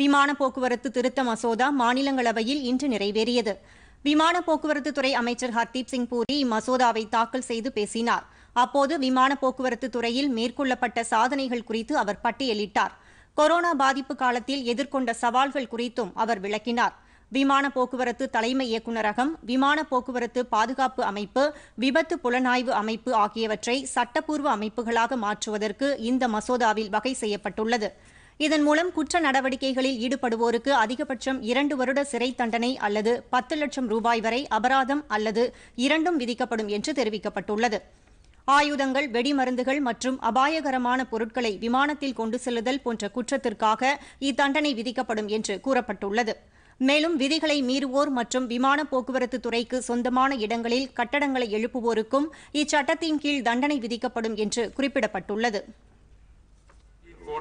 விமான போக்குவரத்து திருத்த மசோதா மாநிலங்களவையில் இன்று நிறைவேறியது விமான போக்குவரத்து துறை அமைச்சர் ஹர்தீப் சிங் பூரி இம்மசோதாவை தாக்கல் செய்து பேசினார் அப்போது விமான போக்குவரத்து துறையில் மேற்கொள்ளப்பட்ட சாதனைகள் குறித்து அவர் பட்டியலிட்டார் கொரோனா பாதிப்பு காலத்தில் எதிர்கொண்ட சவால்கள் குறித்தும் அவர் விளக்கினார் விமான போக்குவரத்து தலைமை இயக்குநரகம் விமான போக்குவரத்து பாதுகாப்பு அமைப்பு விபத்து புலனாய்வு அமைப்பு ஆகியவற்றை சட்டப்பூர்வ அமைப்புகளாக மாற்றுவதற்கு இந்த மசோதாவில் வகை செய்யப்பட்டுள்ளது இதன் மூலம் குற்ற நடவடிக்கைகளில் ஈடுபடுவோருக்கு அதிகபட்சம் இரண்டு வருட சிறை தண்டனை அல்லது பத்து லட்சம் ரூபாய் வரை அபராதம் அல்லது இரண்டும் விதிக்கப்படும் என்று தெரிவிக்கப்பட்டுள்ளது ஆயுதங்கள் வெடிமருந்துகள் மற்றும் அபாயகரமான பொருட்களை விமானத்தில் கொண்டு செல்லுதல் போன்ற குற்றத்திற்காக இத்தண்டனை விதிக்கப்படும் என்று கூறப்பட்டுள்ளது மேலும் விதிகளை மீறுவோர் மற்றும் விமான போக்குவரத்து துறைக்கு சொந்தமான இடங்களில் கட்டடங்களை எழுப்புவோருக்கும் இச்சட்டத்தின் கீழ் தண்டனை விதிக்கப்படும் என்று குறிப்பிடப்பட்டுள்ளது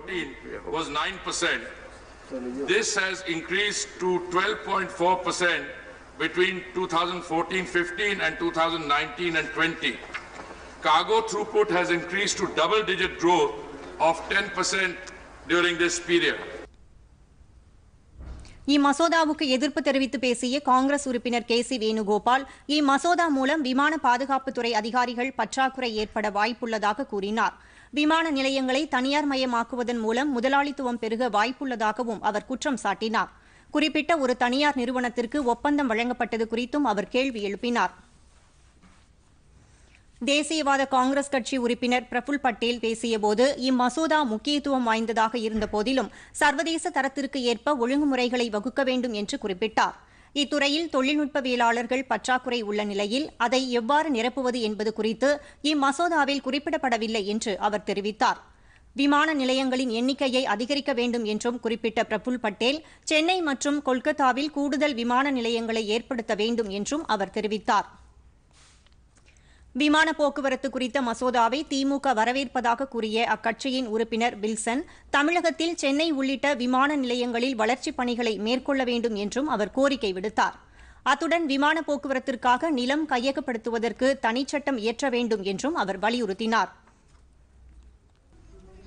2014 was 9%. This has increased to 12.4% between 2014-15 and 2019 20 and 20. Cargo throughput has increased to double-digit growth of 10% during this period. இம்மசோதாவுக்கு எதிர்ப்பு தெரிவித்து பேசிய காங்கிரஸ் உறுப்பினர் கே சி வேணுகோபால் இம்மசோதா மூலம் விமான பாதுகாப்புத்துறை அதிகாரிகள் பற்றாக்குறை ஏற்பட வாய்ப்புள்ளதாக கூறினாா் விமான நிலையங்களை தனியார் மயமாக்குவதன் மூலம் முதலாளித்துவம் பெருக வாய்ப்புள்ளதாகவும் அவர் குற்றம் சாட்டினார் குறிப்பிட்ட ஒரு தனியார் நிறுவனத்திற்கு ஒப்பந்தம் வழங்கப்பட்டது குறித்தும் அவர் கேள்வி எழுப்பினார் தேசியவாத காங்கிரஸ் கட்சி உறுப்பினர் பிரபுல் பட்டேல் பேசியபோது இம்மசோதா முக்கியத்துவம் வாய்ந்ததாக இருந்த போதிலும் சர்வதேச தரத்திற்கு ஏற்ப ஒழுங்குமுறைகளை வகுக்க வேண்டும் என்று குறிப்பிட்டார் இத்துறையில் தொழில்நுட்பவியலாளர்கள் பற்றாக்குறை உள்ள நிலையில் அதை எவ்வாறு நிரப்புவது என்பது குறித்து இம்மசோதாவில் குறிப்பிடப்படவில்லை என்று அவர் தெரிவித்தார் விமான நிலையங்களின் எண்ணிக்கையை அதிகரிக்க வேண்டும் என்றும் குறிப்பிட்ட பிரபுல் பட்டேல் சென்னை மற்றும் கொல்கத்தாவில் கூடுதல் விமான நிலையங்களை ஏற்படுத்த வேண்டும் என்றும் அவர் தெரிவித்தாா் விமான போக்குவரத்து குறித்த மசோதாவை திமுக வரவேற்பதாக கூறிய அக்கட்சியின் உறுப்பினர் வில்சன் தமிழகத்தில் சென்னை உள்ளிட்ட விமான நிலையங்களில் வளர்ச்சிப் பணிகளை மேற்கொள்ள வேண்டும் என்றும் அவர் கோரிக்கை விடுத்தார் அத்துடன் விமான போக்குவரத்திற்காக நிலம் கையகப்படுத்துவதற்கு தனிச்சட்டம் இயற்ற வேண்டும் என்றும் அவர் வலியுறுத்தினாா்